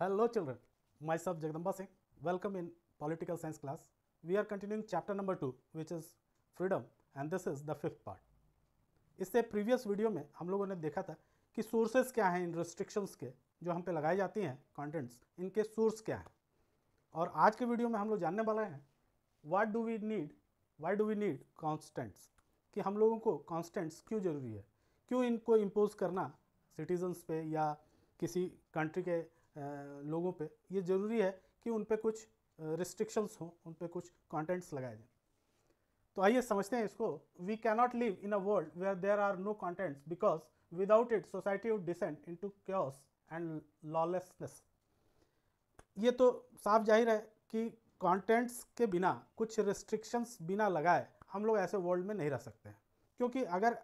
hello hello my myself Jagdamba Singh welcome in political science class we are continuing chapter number two which is freedom and this is the fifth part इससे previous video में हम लोगों ने देखा था कि sources क्या हैं इन रिस्ट्रिक्शंस के जो हम पे लगाई जाती हैं कॉन्टेंट्स इनके सोर्स क्या हैं और आज के वीडियो में हम लोग जानने वाले हैं what do we need why do we need constants कि हम लोगों को कांस्टेंट्स क्यों ज़रूरी है क्यों इनको इम्पोज करना सिटीजन्स पे या किसी कंट्री के लोगों पे ये ज़रूरी है कि उन पे कुछ रिस्ट्रिक्शंस हों उन पे कुछ कंटेंट्स लगाए जाएँ तो आइए समझते हैं इसको we cannot live in a world where there are no contents because without it society would descend into chaos and lawlessness ये तो साफ जाहिर है कि कंटेंट्स के बिना कुछ रिस्ट्रिक्शंस बिना लगाए हम लोग ऐसे वर्ल्ड में नहीं रह सकते हैं क्योंकि अगर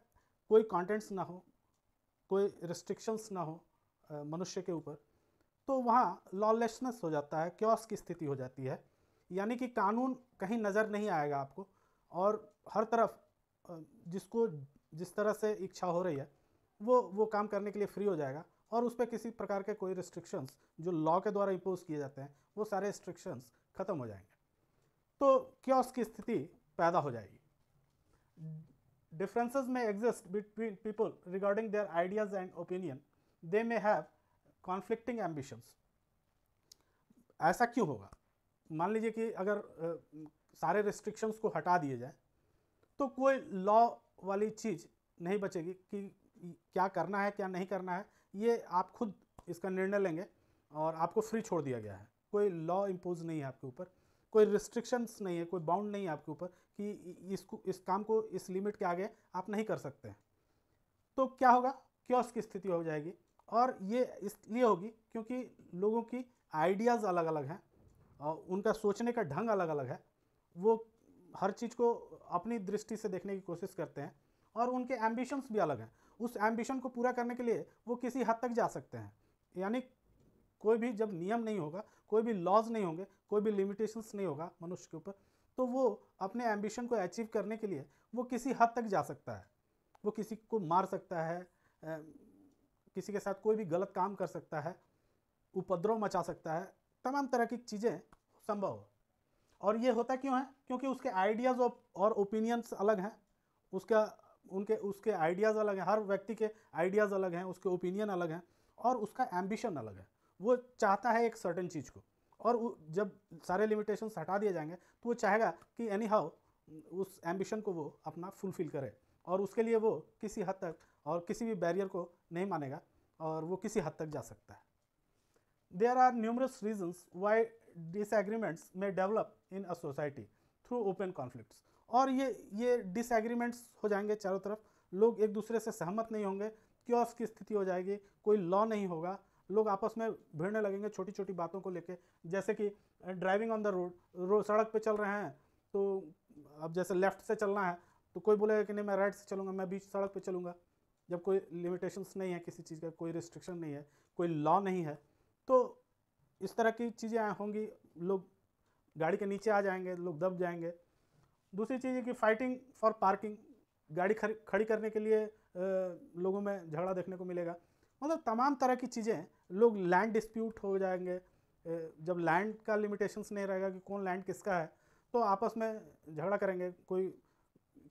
कोई कंटेंट्स ना हो कोई रिस्ट्रिक्शंस ना हो मनुष्य के ऊपर तो वहाँ लॉलेसनेस हो जाता है क्योस की स्थिति हो जाती है यानी कि कानून कहीं नज़र नहीं आएगा आपको और हर तरफ जिसको जिस तरह से इच्छा हो रही है वो वो काम करने के लिए फ्री हो जाएगा और उस पर किसी प्रकार के कोई रिस्ट्रिक्शंस जो लॉ के द्वारा इम्पोज किए जाते हैं वो सारे रिस्ट्रिक्शंस ख़त्म हो जाएंगे तो क्योस की स्थिति पैदा हो जाएगी differences may exist between people regarding their ideas and opinion they may have conflicting ambitions ऐसा क्यों होगा मान लीजिए कि अगर आ, सारे रिस्ट्रिक्शंस को हटा दिए जाए तो कोई लॉ वाली चीज़ नहीं बचेगी कि क्या करना है क्या नहीं करना है ये आप खुद इसका निर्णय लेंगे और आपको फ्री छोड़ दिया गया है कोई लॉ इम्पोज नहीं है आपके ऊपर कोई रिस्ट्रिक्शंस नहीं है कोई बाउंड नहीं है आपके ऊपर कि इसको इस काम को इस लिमिट के आगे आप नहीं कर सकते हैं तो क्या होगा क्योस की स्थिति हो जाएगी और ये इसलिए होगी क्योंकि लोगों की आइडियाज़ अलग अलग हैं और उनका सोचने का ढंग अलग अलग है वो हर चीज़ को अपनी दृष्टि से देखने की कोशिश करते हैं और उनके एम्बिशंस भी अलग हैं उस एम्बिशन को पूरा करने के लिए वो किसी हद तक जा सकते हैं यानी कोई भी जब नियम नहीं होगा कोई भी लॉज नहीं होंगे कोई भी लिमिटेशंस नहीं होगा मनुष्य के ऊपर तो वो अपने एम्बिशन को अचीव करने के लिए वो किसी हद तक जा सकता है वो किसी को मार सकता है किसी के साथ कोई भी गलत काम कर सकता है उपद्रव मचा सकता है तमाम तरह की चीज़ें संभव है और ये होता क्यों है क्योंकि उसके आइडियाज़ और ओपिनियंस अलग हैं उसका उनके उसके आइडियाज़ अलग हैं हर व्यक्ति के आइडियाज़ अलग हैं उसके ओपिनियन अलग हैं और उसका एम्बिशन अलग है वो चाहता है एक सर्टेन चीज़ को और जब सारे लिमिटेशन हटा दिए जाएंगे तो वो चाहेगा कि एनी हाउ उस एम्बिशन को वो अपना फुलफिल करे और उसके लिए वो किसी हद तक और किसी भी बैरियर को नहीं मानेगा और वो किसी हद तक जा सकता है there are numerous reasons why disagreements may develop in a society through open conflicts और ये ये डिसएग्रीमेंट्स हो जाएंगे चारों तरफ लोग एक दूसरे से सहमत नहीं होंगे क्योस की स्थिति हो जाएगी कोई लॉ नहीं होगा लोग आपस में भिड़ने लगेंगे छोटी छोटी बातों को लेके जैसे कि driving on the road road सड़क पे चल रहे हैं तो अब जैसे लेफ्ट से चलना है तो कोई बोलेगा कि नहीं मैं राइट से चलूँगा मैं बीच सड़क पे चलूँगा जब कोई लिमिटेशंस नहीं है किसी चीज़ का कोई रिस्ट्रिक्शन नहीं है कोई लॉ नहीं है तो इस तरह की चीज़ें होंगी लोग गाड़ी के नीचे आ जाएंगे लोग दब जाएंगे दूसरी चीज़ है कि फाइटिंग फॉर पार्किंग गाड़ी खड़ी करने के लिए लोगों में झगड़ा देखने को मिलेगा मतलब तमाम तरह की चीज़ें लोग लैंड डिस्प्यूट हो जाएंगे जब लैंड का लिमिटेशंस नहीं रहेगा कि कौन लैंड किसका है तो आपस में झगड़ा करेंगे कोई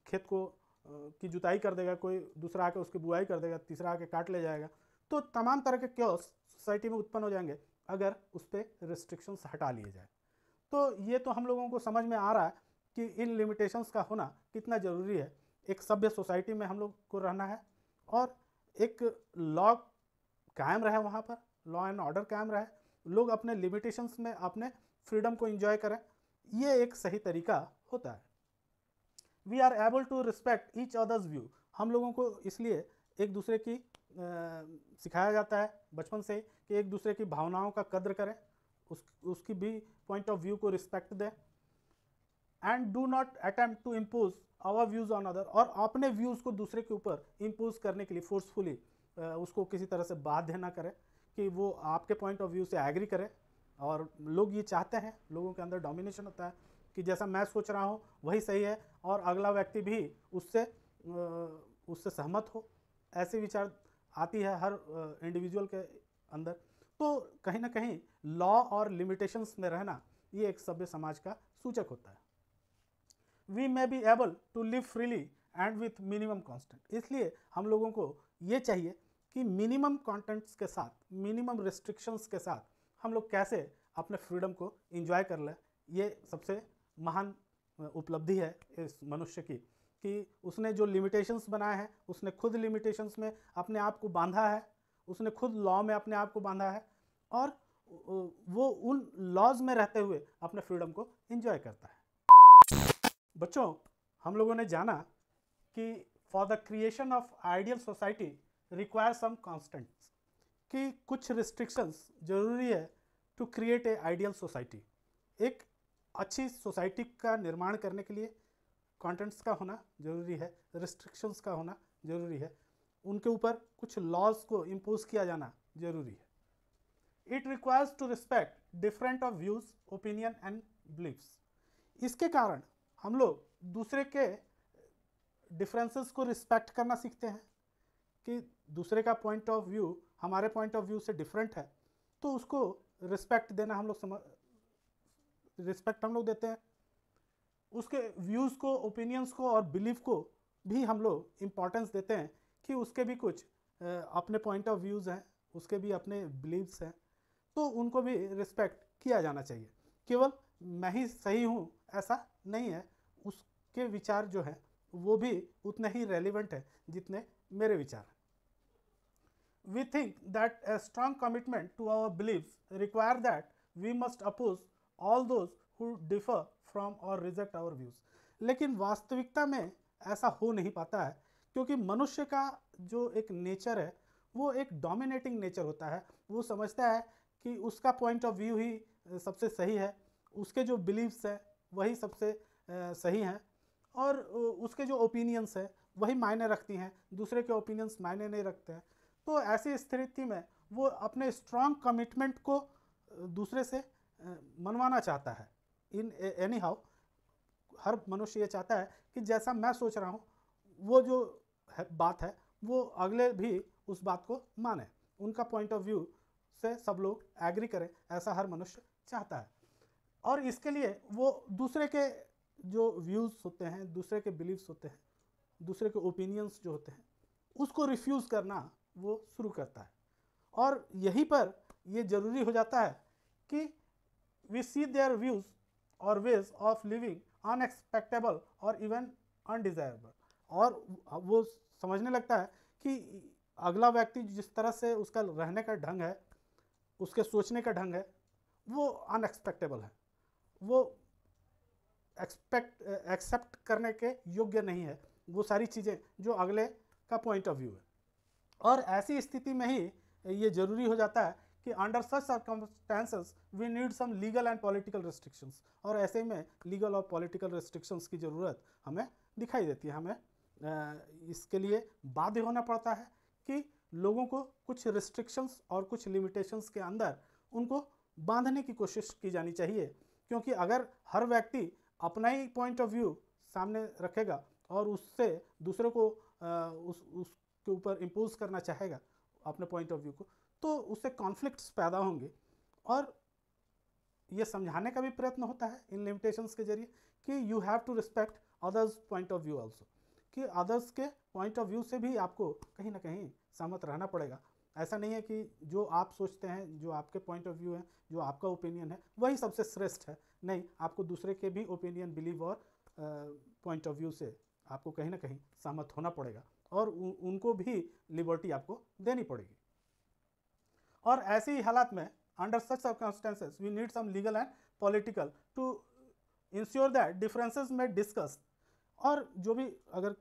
खेत को की जुताई कर देगा कोई दूसरा आके उसकी बुआई कर देगा तीसरा आके काट ले जाएगा तो तमाम तरह के क्योस सोसाइटी में उत्पन्न हो जाएंगे अगर उस पर रिस्ट्रिक्शंस हटा लिए जाए तो ये तो हम लोगों को समझ में आ रहा है कि इन लिमिटेशंस का होना कितना ज़रूरी है एक सभ्य सोसाइटी में हम लोग को रहना है और एक लॉ कायम रहे वहाँ पर लॉ एंड ऑर्डर कायम रहे लोग अपने लिमिटेशंस में अपने फ्रीडम को एंजॉय करें ये एक सही तरीका होता है we are able to respect each others view हम लोगों को इसलिए एक दूसरे की आ, सिखाया जाता है बचपन से कि एक दूसरे की भावनाओं का कद्र करें उस उसकी भी पॉइंट ऑफ व्यू को रिस्पेक्ट दें and do not attempt to impose our views on other और अपने व्यूज़ को दूसरे के ऊपर इम्पोज करने के लिए फोर्सफुली उसको किसी तरह से बाध्य ना करें कि वो आपके पॉइंट ऑफ व्यू से एग्री करें और लोग ये चाहते हैं लोगों के अंदर डोमिनेशन होता है कि जैसा मैं सोच रहा हूँ वही सही है और अगला व्यक्ति भी उससे उससे सहमत हो ऐसे विचार आती है हर इंडिविजुअल के अंदर तो कहीं ना कहीं लॉ और लिमिटेशंस में रहना ये एक सभ्य समाज का सूचक होता है we may be able to live freely and with minimum constant इसलिए हम लोगों को ये चाहिए कि मिनिमम कॉन्टेंट्स के साथ मिनिमम रिस्ट्रिक्शंस के साथ हम लोग कैसे अपने फ्रीडम को इंजॉय कर लें ये सबसे महान उपलब्धि है इस मनुष्य की कि उसने जो लिमिटेशंस बनाए हैं उसने खुद लिमिटेशंस में अपने आप को बांधा है उसने खुद लॉ में अपने आप को बांधा है और वो उन लॉज में रहते हुए अपने फ्रीडम को इन्जॉय करता है बच्चों हम लोगों ने जाना कि for the creation of ideal society require some constants कि कुछ रिस्ट्रिक्शंस ज़रूरी है to create a ideal society एक अच्छी सोसाइटी का निर्माण करने के लिए कंटेंट्स का होना ज़रूरी है रिस्ट्रिक्शंस का होना ज़रूरी है उनके ऊपर कुछ लॉज को इम्पोज किया जाना ज़रूरी है it requires to respect different of views opinion and believes इसके कारण हम लोग दूसरे के डिफरेंसेस को रिस्पेक्ट करना सीखते हैं कि दूसरे का पॉइंट ऑफ व्यू हमारे पॉइंट ऑफ व्यू से डिफरेंट है तो उसको रिस्पेक्ट देना हम लोग समझ रिस्पेक्ट हम लोग देते हैं उसके व्यूज़ को ओपिनियंस को और बिलीफ को भी हम लोग इम्पोर्टेंस देते हैं कि उसके भी कुछ अपने पॉइंट ऑफ व्यूज़ हैं उसके भी अपने बिलीव्स हैं तो उनको भी रिस्पेक्ट किया जाना चाहिए केवल मैं ही सही हूँ ऐसा नहीं है उसके विचार जो है वो भी उतने ही रेलिवेंट है जितने मेरे विचार हैं we think that a strong commitment to our believe require that we must oppose all those who differ from और रिजेक्ट आवर व्यूज़ लेकिन वास्तविकता में ऐसा हो नहीं पाता है क्योंकि मनुष्य का जो एक नेचर है वो एक डोमिनेटिंग नेचर होता है वो समझता है कि उसका पॉइंट ऑफ व्यू ही सबसे सही है उसके जो बिलीव्स हैं वही सबसे सही हैं और उसके जो ओपिनियंस हैं वही मायने रखती हैं दूसरे के ओपिनियंस मायने नहीं रखते हैं तो ऐसी स्थिति में वो अपने स्ट्रांग कमिटमेंट को दूसरे से मनवाना चाहता है इन एनी हाउ हर मनुष्य ये चाहता है कि जैसा मैं सोच रहा हूँ वो जो है, बात है वो अगले भी उस बात को माने उनका पॉइंट ऑफ व्यू से सब लोग एग्री करें ऐसा हर मनुष्य चाहता है और इसके लिए वो दूसरे के जो व्यूज़ होते हैं दूसरे के बिलीव्स होते हैं दूसरे के ओपिनियंस जो होते हैं उसको रिफ्यूज़ करना वो शुरू करता है और यहीं पर ये ज़रूरी हो जाता है कि we see their views or ways of living unexpectable or even undesirable और वो समझने लगता है कि अगला व्यक्ति जिस तरह से उसका रहने का ढंग है उसके सोचने का ढंग है वो अनएक्सपेक्टेबल है वो एक्सपेक्ट एक्सेप्ट करने के योग्य नहीं है वो सारी चीज़ें जो अगले का पॉइंट ऑफ व्यू है और ऐसी स्थिति में ही ये ज़रूरी हो जाता है कि under such circumstances we need some legal and political restrictions और ऐसे में लीगल और पॉलिटिकल रिस्ट्रिक्शंस की ज़रूरत हमें दिखाई देती है हमें इसके लिए बाध्य होना पड़ता है कि लोगों को कुछ रिस्ट्रिक्शंस और कुछ लिमिटेशंस के अंदर उनको बांधने की कोशिश की जानी चाहिए क्योंकि अगर हर व्यक्ति अपना ही पॉइंट ऑफ व्यू सामने रखेगा और उससे दूसरे को उस उसके ऊपर इम्पोज करना चाहेगा अपने पॉइंट ऑफ व्यू को तो उससे कॉन्फ्लिक्ट्स पैदा होंगे और ये समझाने का भी प्रयत्न होता है इन लिमिटेशंस के जरिए कि you have to respect others point of view also कि अदर्स के पॉइंट ऑफ व्यू से भी आपको कहीं ना कहीं सहमत रहना पड़ेगा ऐसा नहीं है कि जो आप सोचते हैं जो आपके पॉइंट ऑफ व्यू है जो आपका ओपिनियन है वही सबसे श्रेष्ठ है नहीं आपको दूसरे के भी ओपिनियन बिलीव और पॉइंट ऑफ व्यू से आपको कहीं ना कहीं सहमत होना पड़ेगा और उनको भी लिबर्टी आपको देनी पड़ेगी और ऐसी हालात में under such circumstances we need some legal and political to ensure that differences में डिस्कस और जो भी अगर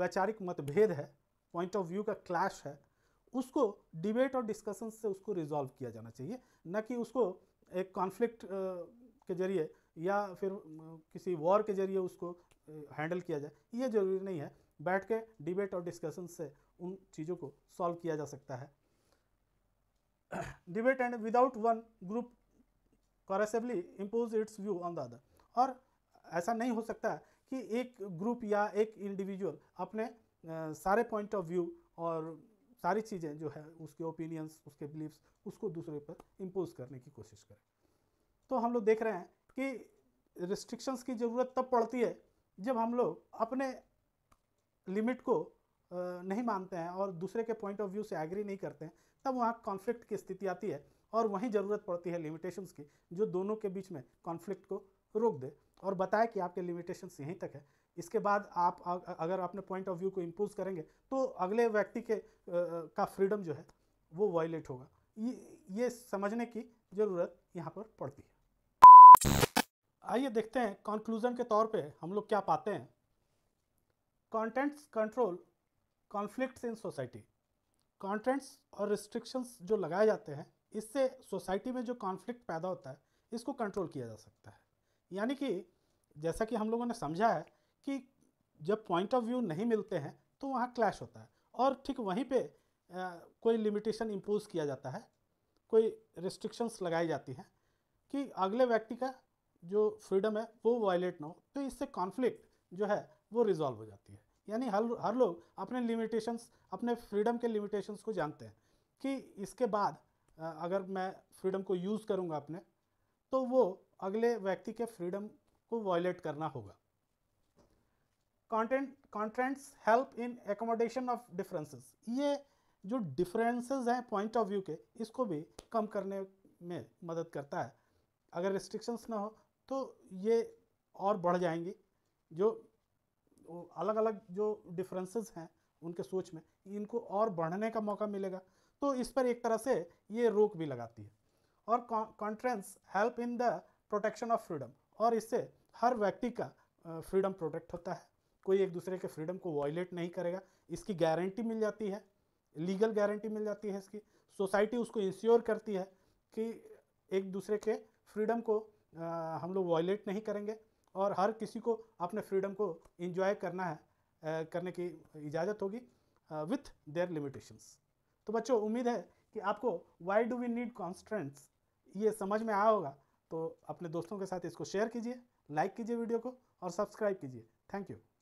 वैचारिक मतभेद है पॉइंट ऑफ व्यू का क्लैश है उसको डिबेट और डिस्कशन से उसको रिजॉल्व किया जाना चाहिए न कि उसको एक कॉन्फ्लिक्ट के जरिए या फिर किसी वॉर के जरिए उसको हैंडल किया जाए ये जरूरी नहीं है बैठ के डिबेट और डिस्कशन से उन चीज़ों को सॉल्व किया जा सकता है debate and without one group corressively impose its view on the other और ऐसा नहीं हो सकता कि एक ग्रुप या एक इंडिविजुअल अपने सारे पॉइंट ऑफ व्यू और सारी चीज़ें जो है उसके ओपिनियंस उसके बिलीव्स उसको दूसरे पर इम्पोज करने की कोशिश करें तो हम लोग देख रहे हैं कि रिस्ट्रिक्शंस की ज़रूरत तब पड़ती है जब हम लोग अपने लिमिट को नहीं मानते हैं और दूसरे के पॉइंट ऑफ व्यू से एग्री नहीं करते हैं तब वहाँ कॉन्फ्लिक्ट की स्थिति आती है और वहीं ज़रूरत पड़ती है लिमिटेशंस की जो दोनों के बीच में कॉन्फ्लिक्ट को रोक दे और बताए कि आपके लिमिटेशंस यहीं तक है इसके बाद आप अगर अपने पॉइंट ऑफ व्यू को इम्प्रूव करेंगे तो अगले व्यक्ति के आ, का फ्रीडम जो है वो वायलेट होगा ये ये समझने की ज़रूरत यहाँ पर पड़ती है आइए देखते हैं कंक्लूज़न के तौर पे हम लोग क्या पाते हैं contents control conflicts in society constraints और रिस्ट्रिक्शंस जो लगाए जाते हैं इससे सोसाइटी में जो कॉन्फ्लिक्ट पैदा होता है इसको कंट्रोल किया जा सकता है यानी कि जैसा कि हम लोगों ने समझा है कि जब पॉइंट ऑफ व्यू नहीं मिलते हैं तो वहाँ क्लैश होता है और ठीक वहीं पे आ, कोई लिमिटेशन इम्पोज किया जाता है कोई रिस्ट्रिक्शंस लगाई जाती हैं कि अगले व्यक्ति का जो फ्रीडम है वो वायलेट ना हो तो इससे कॉन्फ्लिक्ट जो है वो रिजॉल्व हो जाती है यानी हर हर लोग अपने लिमिटेशंस अपने फ्रीडम के लिमिटेशंस को जानते हैं कि इसके बाद अगर मैं फ्रीडम को यूज़ करूँगा अपने तो वो अगले व्यक्ति के फ्रीडम को वायलेट करना होगा content constraints help in accommodation of differences ये जो डिफरेंसेस हैं पॉइंट ऑफ व्यू के इसको भी कम करने में मदद करता है अगर रिस्ट्रिक्शंस ना हो तो ये और बढ़ जाएंगी जो अलग अलग जो डिफरेंसेस हैं उनके सोच में इनको और बढ़ने का मौका मिलेगा तो इस पर एक तरह से ये रोक भी लगाती है और constraints help in the protection of freedom और इससे हर व्यक्ति का फ्रीडम प्रोटेक्ट होता है कोई एक दूसरे के फ्रीडम को वॉयलेट नहीं करेगा इसकी गारंटी मिल जाती है लीगल गारंटी मिल जाती है इसकी सोसाइटी उसको इंश्योर करती है कि एक दूसरे के फ्रीडम को आ, हम लोग वॉयलेट नहीं करेंगे और हर किसी को अपने फ्रीडम को इन्जॉय करना है करने की इजाज़त होगी विथ देयर लिमिटेशंस तो बच्चों उम्मीद है कि आपको why do we need constants ये समझ में आया होगा तो अपने दोस्तों के साथ इसको शेयर कीजिए लाइक कीजिए वीडियो को और सब्सक्राइब कीजिए थैंक यू